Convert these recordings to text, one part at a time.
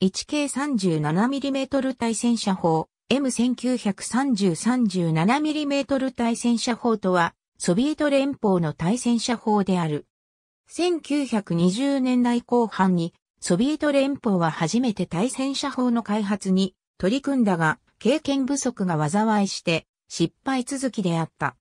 1K37mm 対戦車砲 M1930-37mm 対戦車砲とはソビエト連邦の対戦車砲である。1920年代後半にソビエト連邦は初めて対戦車砲の開発に取り組んだが経験不足が災いして失敗続きであった。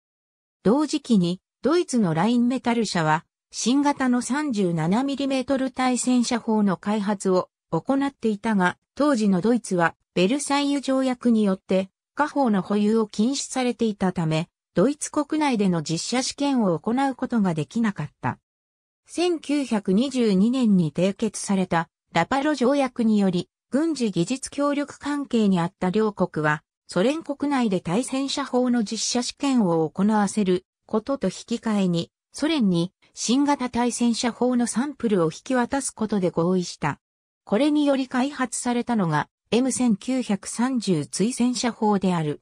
同時期にドイツのラインメタル社は新型の 37mm 対戦車砲の開発を行っていたが、当時のドイツはベルサイユ条約によって家宝の保有を禁止されていたため、ドイツ国内での実写試験を行うことができなかった。1922年に締結されたラパロ条約により、軍事技術協力関係にあった両国は、ソ連国内で対戦車法の実写試験を行わせることと引き換えに、ソ連に新型対戦車法のサンプルを引き渡すことで合意した。これにより開発されたのが M1930 追戦車砲である。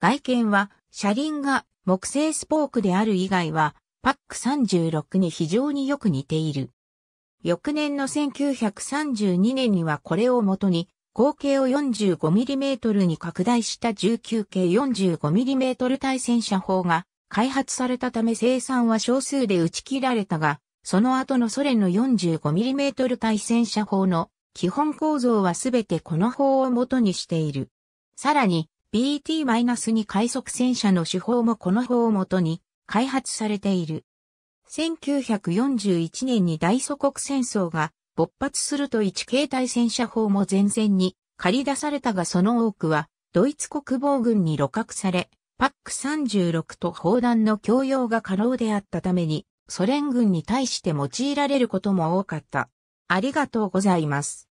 外見は車輪が木製スポークである以外はパック36に非常によく似ている。翌年の1932年にはこれをもとに口径を 45mm に拡大した19系 45mm 対戦車砲が開発されたため生産は少数で打ち切られたが、その後のソ連の 45mm 対戦車砲の基本構造はすべてこの法を元にしている。さらに、BT-2 快速戦車の手法もこの法を元に開発されている。1941年に大祖国戦争が勃発すると一形態戦車法も前線に借り出されたがその多くはドイツ国防軍に露獲され、パック36と砲弾の供用が可能であったためにソ連軍に対して用いられることも多かった。ありがとうございます。